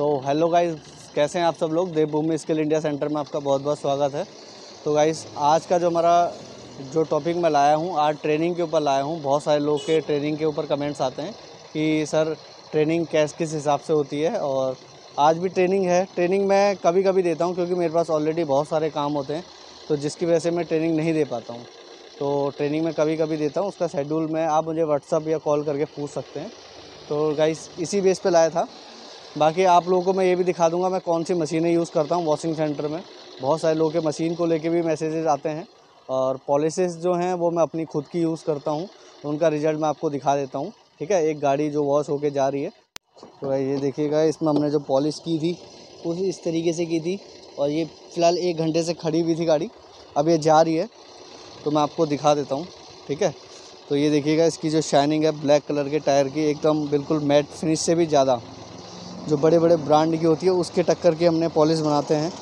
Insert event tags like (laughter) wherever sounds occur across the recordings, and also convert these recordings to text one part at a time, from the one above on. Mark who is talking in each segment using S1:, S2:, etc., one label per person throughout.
S1: तो hello guys कैसे हैं आप सब लोग देवभूमि स्किल इंडिया सेंटर में आपका बहुत बहुत स्वागत है तो गाइस आज का जो हमारा जो टॉपिक मैं लाया हूँ आज ट्रेनिंग के ऊपर लाया हूँ बहुत सारे लोग के ट्रेनिंग के ऊपर कमेंट्स आते हैं कि सर ट्रेनिंग कैस किस हिसाब से होती है और आज भी ट्रेनिंग है ट्रेनिंग मैं कभी कभी देता हूँ क्योंकि मेरे पास ऑलरेडी बहुत सारे काम होते हैं तो जिसकी वजह से मैं ट्रेनिंग नहीं दे पाता हूँ तो ट्रेनिंग में कभी कभी देता हूँ उसका शेड्यूल में आप मुझे व्हाट्सअप या कॉल करके पूछ सकते हैं तो गाइस इसी बेस पे लाया था बाकी आप लोगों को मैं ये भी दिखा दूंगा मैं कौन सी मशीनें यूज़ करता हूँ वॉशिंग सेंटर में बहुत सारे लोग के मशीन को लेके भी मैसेजेस आते हैं और पॉलिसीज़ जो हैं वो मैं अपनी खुद की यूज़ करता हूँ उनका रिज़ल्ट मैं आपको दिखा देता हूँ ठीक है एक गाड़ी जो वॉश होके जा रही है तो ये देखिएगा इसमें हमने जो पॉलिश की थी उसी इस तरीके से की थी और ये फ़िलहाल एक घंटे से खड़ी हुई थी गाड़ी अब ये जा रही है तो मैं आपको दिखा देता हूँ ठीक है तो ये देखिएगा इसकी जो शाइनिंग है ब्लैक कलर के टायर की एकदम बिल्कुल मैट फिनिश से भी ज़्यादा जो बड़े बड़े ब्रांड की होती है उसके टक्कर की हमने पॉलिस बनाते हैं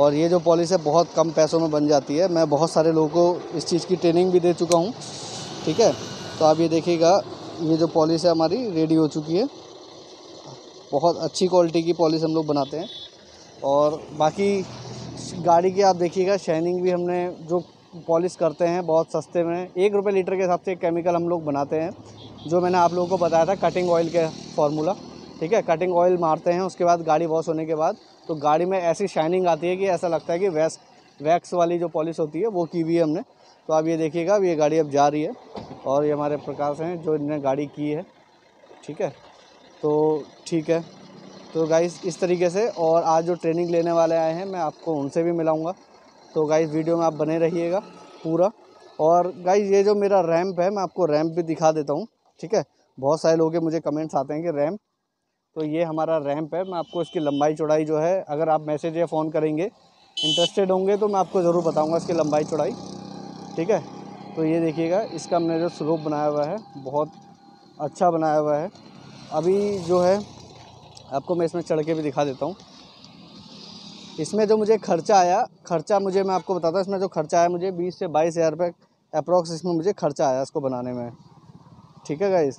S1: और ये जो पॉलिस है बहुत कम पैसों में बन जाती है मैं बहुत सारे लोगों को इस चीज़ की ट्रेनिंग भी दे चुका हूँ ठीक है तो आप ये देखिएगा ये जो पॉलिस है हमारी रेडी हो चुकी है बहुत अच्छी क्वालिटी की पॉलिस हम लोग बनाते हैं और बाकी गाड़ी की आप देखिएगा शाइनिंग भी हमने जो पॉलिश करते हैं बहुत सस्ते में एक रुपये लीटर के हिसाब से केमिकल हम लोग बनाते हैं जो मैंने आप लोगों को बताया था कटिंग ऑयल के फार्मूला ठीक है कटिंग ऑयल मारते हैं उसके बाद गाड़ी वॉश होने के बाद तो गाड़ी में ऐसी शाइनिंग आती है कि ऐसा लगता है कि वैक्स वैक्स वाली जो पॉलिश होती है वो की हुई है हमने तो आप ये देखिएगा अब ये गाड़ी अब जा रही है और ये हमारे प्रकाश हैं जो इन्होंने गाड़ी की है ठीक है तो ठीक है तो गाइस इस तरीके से और आज जो ट्रेनिंग लेने वाले आए हैं मैं आपको उनसे भी मिलाऊंगा तो गाइस वीडियो में आप बने रहिएगा पूरा और गाइस ये जो मेरा रैम्प है मैं आपको रैम्प भी दिखा देता हूँ ठीक है बहुत सारे लोग मुझे कमेंट्स आते हैं कि रैम्प तो ये हमारा रैम्प है मैं आपको इसकी लंबाई चौड़ाई जो है अगर आप मैसेज या फ़ोन करेंगे इंटरेस्टेड होंगे तो मैं आपको ज़रूर बताऊँगा इसकी लंबाई चौड़ाई ठीक है तो ये देखिएगा इसका हमने जो स्लोप बनाया हुआ है बहुत अच्छा बनाया हुआ है अभी जो है आपको मैं इसमें चढ़ के भी दिखा देता हूँ इसमें जो मुझे खर्चा आया खर्चा मुझे मैं आपको बताता हूँ इसमें जो खर्चा आया मुझे बीस से बाईस हज़ार रुपये अप्रॉक्स इसमें मुझे खर्चा आया इसको बनाने में ठीक है गाइस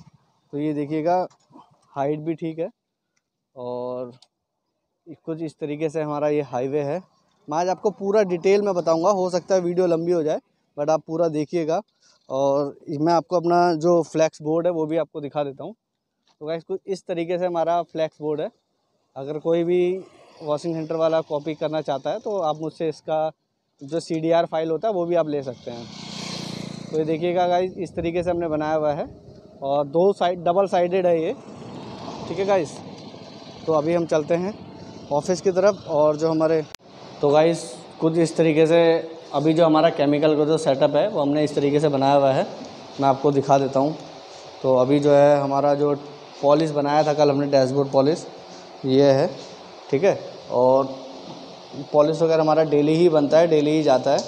S1: तो ये देखिएगा हाइट भी ठीक है और कुछ इस तरीके से हमारा ये हाईवे है मैं आज आपको पूरा डिटेल में बताऊंगा हो सकता है वीडियो लंबी हो जाए बट आप पूरा देखिएगा और मैं आपको अपना जो फ्लैक्स बोर्ड है वो भी आपको दिखा देता हूँ तो गाइस कुछ इस तरीके से हमारा फ्लैक्स बोर्ड है अगर कोई भी वॉशिंग सेंटर वाला कॉपी करना चाहता है तो आप मुझसे इसका जो सी फाइल होता है वो भी आप ले सकते हैं तो ये देखिएगा गाइज इस तरीके से हमने बनाया हुआ है और दो साइड डबल साइडेड है ये ठीक है गाइज़ तो अभी हम चलते हैं ऑफिस की तरफ और जो हमारे तो गाइस कुछ इस तरीके से अभी जो हमारा केमिकल का जो सेटअप है वो हमने इस तरीके से बनाया हुआ है मैं आपको दिखा देता हूँ तो अभी जो है हमारा जो पॉलिश बनाया था कल हमने डैशबोर्ड पॉलिश ये है ठीक है और पॉलिश वगैरह हमारा डेली ही बनता है डेली ही जाता है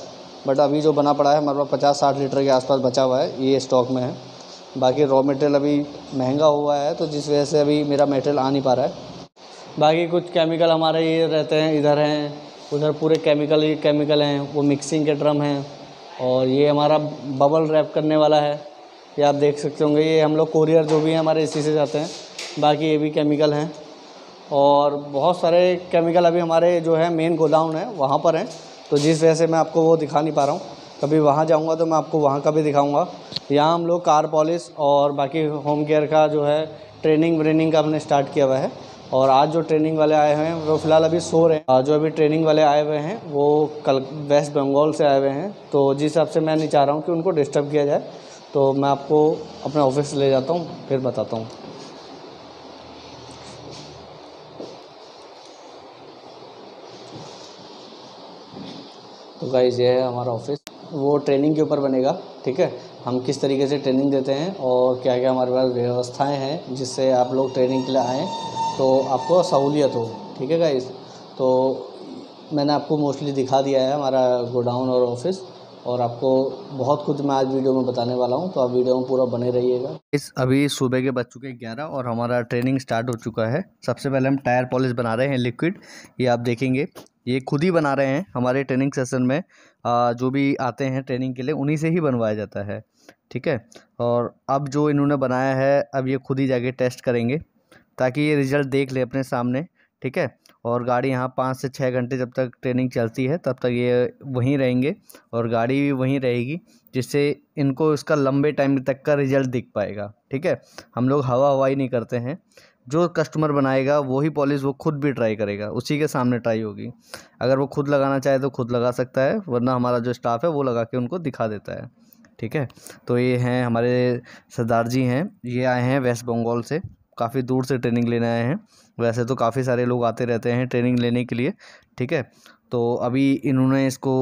S1: बट अभी जो बना पड़ा है हमारे पास पचास साठ लीटर के आसपास बचा हुआ है ये स्टॉक में है बाकी रॉ मटेरियल अभी महंगा हुआ है तो जिस वजह से अभी मेरा मटेरियल आ नहीं पा रहा है बाकी कुछ केमिकल हमारे ये रहते हैं इधर हैं उधर पूरे केमिकल ही केमिकल हैं वो मिक्सिंग के ड्रम हैं और ये हमारा बबल रैप करने वाला है ये आप देख सकते होंगे ये हम लोग कोरियर जो भी हैं हमारे इसी से जाते हैं बाकी ये भी केमिकल हैं और बहुत सारे केमिकल अभी हमारे जो है मेन गोदाउन है वहाँ पर हैं तो जिस वजह से मैं आपको वो दिखा नहीं पा रहा हूँ कभी वहाँ जाऊँगा तो मैं आपको वहाँ का भी दिखाऊँगा यहाँ हम लोग कार पॉलिश और बाकी होम केयर का जो है ट्रेनिंग व्रेनिंग का हमने स्टार्ट किया हुआ है और आज जो ट्रेनिंग वाले आए हैं वो फ़िलहाल अभी सो रहे हैं जो अभी ट्रेनिंग वाले आए हुए हैं वो कल वेस्ट बंगाल से आए हुए हैं तो जिस हिसाब से मैं नहीं चाह रहा हूँ कि उनको डिस्टर्ब किया जाए तो मैं आपको अपने ऑफिस ले जाता हूँ फिर बताता हूँ तो गाइज़ ये है हमारा ऑफिस वो ट्रेनिंग के ऊपर बनेगा ठीक है हम किस तरीके से ट्रेनिंग देते हैं और क्या क्या हमारे पास व्यवस्थाएं हैं जिससे आप लोग ट्रेनिंग के लिए आएँ तो आपको सहूलियत हो ठीक है गाइस तो मैंने आपको मोस्टली दिखा दिया है हमारा गोडाउन और ऑफिस और आपको बहुत कुछ मैं आज वीडियो में बताने वाला हूँ तो आप वीडियो में पूरा बने रहिएगा इस अभी सुबह के बज चुके ग्यारह और हमारा ट्रेनिंग स्टार्ट हो चुका है सबसे पहले हम टायर पॉलिश बना रहे हैं लिक्विड ये आप देखेंगे ये खुद ही बना रहे हैं हमारे ट्रेनिंग सेशन में आ, जो भी आते हैं ट्रेनिंग के लिए उन्हीं से ही बनवाया जाता है ठीक है और अब जो इन्होंने बनाया है अब ये खुद ही जाके टेस्ट करेंगे ताकि ये रिज़ल्ट देख ले अपने सामने ठीक है और गाड़ी यहाँ पाँच से छः घंटे जब तक ट्रेनिंग चलती है तब तक ये वहीं रहेंगे और गाड़ी भी वहीं रहेगी जिससे इनको इसका लंबे टाइम तक का रिज़ल्ट दिख पाएगा ठीक है हम लोग हवा हवाई नहीं करते हैं जो कस्टमर बनाएगा वही पॉलिश वो खुद भी ट्राई करेगा उसी के सामने ट्राई होगी अगर वो खुद लगाना चाहे तो खुद लगा सकता है वरना हमारा जो स्टाफ है वो लगा के उनको दिखा देता है ठीक है तो ये हैं हमारे सरदार जी हैं ये आए हैं वेस्ट बंगाल से काफ़ी दूर से ट्रेनिंग लेने आए हैं वैसे तो काफ़ी सारे लोग आते रहते हैं ट्रेनिंग लेने के लिए ठीक है तो अभी इन्होंने इसको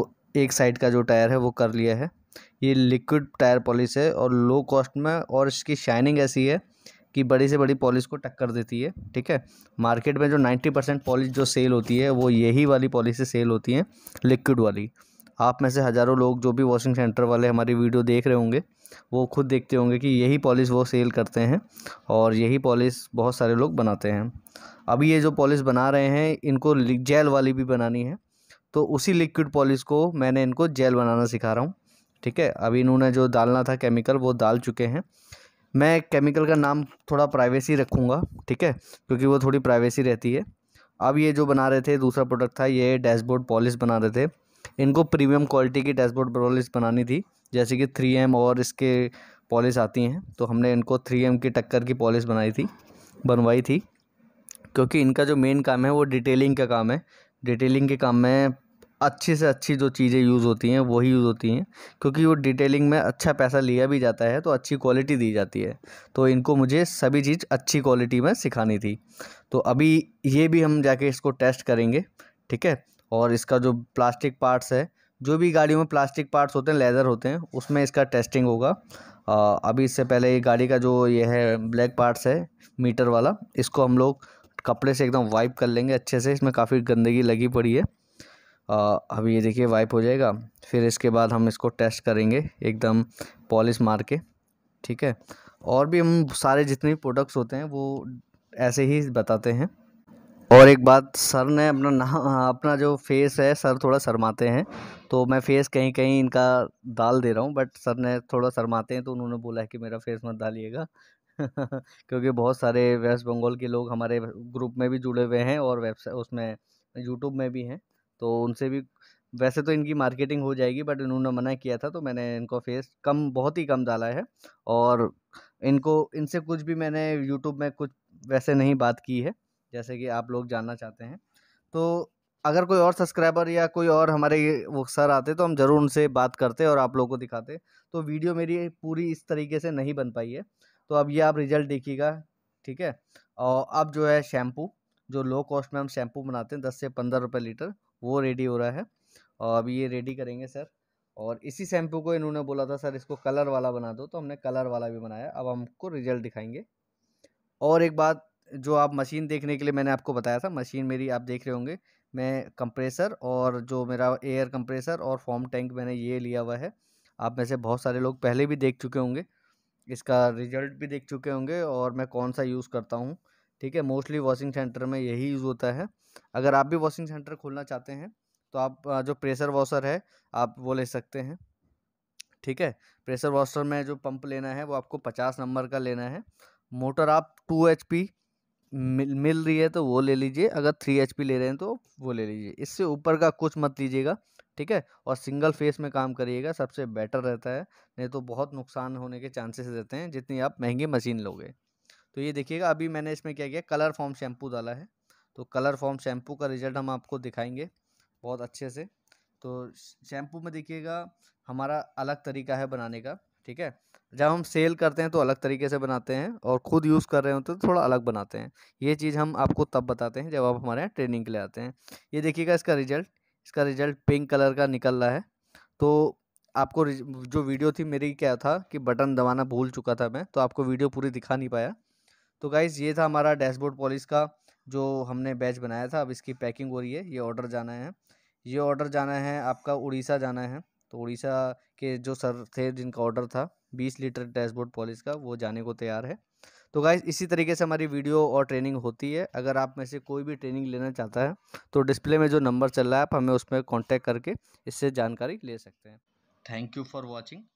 S1: एक साइड का जो टायर है वो कर लिया है ये लिक्विड टायर पॉलिश है और लो कॉस्ट में और इसकी शाइनिंग ऐसी है कि बड़ी से बड़ी पॉलिश को टक्कर देती है ठीक है मार्केट में जो नाइन्टी परसेंट पॉलिश जो सेल होती है वो यही वाली पॉलिश से सेल होती है लिक्विड वाली आप में से हज़ारों लोग जो भी वॉशिंग सेंटर वाले हमारी वीडियो देख रहे होंगे वो खुद देखते होंगे कि यही पॉलिश वो सेल करते हैं और यही पॉलिश बहुत सारे लोग बनाते हैं अभी ये जो पॉलिश बना रहे हैं इनको जेल वाली भी बनानी है तो उसी लिक्विड पॉलिश को मैंने इनको जेल बनाना सिखा रहा हूँ ठीक है अभी इन्होंने जो डालना था केमिकल वो डाल चुके हैं मैं केमिकल का नाम थोड़ा प्राइवेसी रखूँगा ठीक है क्योंकि वो थोड़ी प्राइवेसी रहती है अब ये जो बना रहे थे दूसरा प्रोडक्ट था ये डैशबोर्ड पॉलिश बना रहे थे इनको प्रीमियम क्वालिटी की डैशबोर्ड पॉलिश बनानी थी जैसे कि थ्री एम और इसके पॉलिश आती हैं तो हमने इनको थ्री एम की टक्कर की पॉलिश बनाई थी बनवाई थी क्योंकि इनका जो मेन काम है वो डिटेलिंग का काम है डिटेलिंग के काम में अच्छी से अच्छी जो चीज़ें यूज़ होती हैं वही यूज़ होती हैं क्योंकि वो डिटेलिंग में अच्छा पैसा लिया भी जाता है तो अच्छी क्वालिटी दी जाती है तो इनको मुझे सभी चीज़ अच्छी क्वालिटी में सिखानी थी तो अभी ये भी हम जाके इसको टेस्ट करेंगे ठीक है और इसका जो प्लास्टिक पार्ट्स है जो भी गाड़ियों में प्लास्टिक पार्ट्स होते हैं लेदर होते हैं उसमें इसका टेस्टिंग होगा आ, अभी इससे पहले ये गाड़ी का जो ये है ब्लैक पार्ट्स है मीटर वाला इसको हम लोग कपड़े से एकदम वाइप कर लेंगे अच्छे से इसमें काफ़ी गंदगी लगी पड़ी है आ, अब ये देखिए वाइप हो जाएगा फिर इसके बाद हम इसको टेस्ट करेंगे एकदम पॉलिश मार के ठीक है और भी हम सारे जितने प्रोडक्ट्स होते हैं वो ऐसे ही बताते हैं और एक बात सर ने अपना ना अपना जो फेस है सर थोड़ा शरमाते हैं तो मैं फेस कहीं कहीं इनका डाल दे रहा हूँ बट सर ने थोड़ा शरमाते हैं तो उन्होंने बोला है कि मेरा फेस मत डालिएगा (laughs) क्योंकि बहुत सारे वेस्ट बंगाल के लोग हमारे ग्रुप में भी जुड़े हुए हैं और वेबसाइट उसमें यूट्यूब में भी हैं तो उनसे भी वैसे तो इनकी मार्केटिंग हो जाएगी बट इन्होंने मना किया था तो मैंने इनको फेस कम बहुत ही कम डाला है और इनको इनसे कुछ भी मैंने यूट्यूब में कुछ वैसे नहीं बात की है जैसे कि आप लोग जानना चाहते हैं तो अगर कोई और सब्सक्राइबर या कोई और हमारे वो सर आते तो हम ज़रूर उनसे बात करते और आप लोगों को दिखाते तो वीडियो मेरी पूरी इस तरीके से नहीं बन पाई है तो अब ये आप रिज़ल्ट देखिएगा ठीक है और अब जो है शैम्पू जो लो कॉस्ट में हम शैम्पू बनाते हैं दस से पंद्रह रुपये लीटर वो रेडी हो रहा है और अभी ये रेडी करेंगे सर और इसी शैम्पू को इन्होंने बोला था सर इसको कलर वाला बना दो तो हमने कलर वाला भी बनाया अब हमको रिजल्ट दिखाएंगे और एक बात जो आप मशीन देखने के लिए मैंने आपको बताया था मशीन मेरी आप देख रहे होंगे मैं कंप्रेसर और जो मेरा एयर कंप्रेसर और फॉर्म टैंक मैंने ये लिया हुआ है आप में से बहुत सारे लोग पहले भी देख चुके होंगे इसका रिजल्ट भी देख चुके होंगे और मैं कौन सा यूज़ करता हूँ ठीक है मोस्टली वॉशिंग सेंटर में यही यूज़ होता है अगर आप भी वॉशिंग सेंटर खोलना चाहते हैं तो आप जो प्रेशर वॉशर है आप वो ले सकते हैं ठीक है प्रेशर वॉशर में जो पंप लेना है वो आपको पचास नंबर का लेना है मोटर आप टू एच पी मिल मिल रही है तो वो ले लीजिए अगर थ्री एच पी ले रहे हैं तो वो ले लीजिए इससे ऊपर का कुछ मत लीजिएगा ठीक है और सिंगल फेस में काम करिएगा सबसे बेटर रहता है नहीं तो बहुत नुकसान होने के चांसेस रहते हैं जितनी आप महंगी मशीन लोगे तो ये देखिएगा अभी मैंने इसमें क्या किया कलर फॉर्म शैम्पू डाला है तो कलर फॉर्म शैम्पू का रिजल्ट हम आपको दिखाएंगे बहुत अच्छे से तो शैम्पू में देखिएगा हमारा अलग तरीका है बनाने का ठीक है जब हम सेल करते हैं तो अलग तरीके से बनाते हैं और ख़ुद यूज़ कर रहे होते हैं तो थोड़ा अलग बनाते हैं ये चीज़ हम आपको तब बताते हैं जब आप हमारे यहाँ ट्रेनिंग के लिए आते हैं ये देखिएगा इसका रिजल्ट इसका रिजल्ट पिंक कलर का निकल रहा है तो आपको जो वीडियो थी मेरी क्या था कि बटन दबाना भूल चुका था मैं तो आपको वीडियो पूरी दिखा नहीं पाया तो गाइज़ ये था हमारा डैशबोर्ड पॉलिश का जो हमने बैच बनाया था अब इसकी पैकिंग हो रही है ये ऑर्डर जाना है ये ऑर्डर जाना है आपका उड़ीसा जाना है तो उड़ीसा के जो सर थे जिनका ऑर्डर था बीस लीटर डैशबोर्ड पॉलिश का वो जाने को तैयार है तो गाइज इसी तरीके से हमारी वीडियो और ट्रेनिंग होती है अगर आप में से कोई भी ट्रेनिंग लेना चाहता है तो डिस्प्ले में जो नंबर चल रहा है आप हमें उसमें कॉन्टैक्ट करके इससे जानकारी ले सकते हैं थैंक यू फॉर वॉचिंग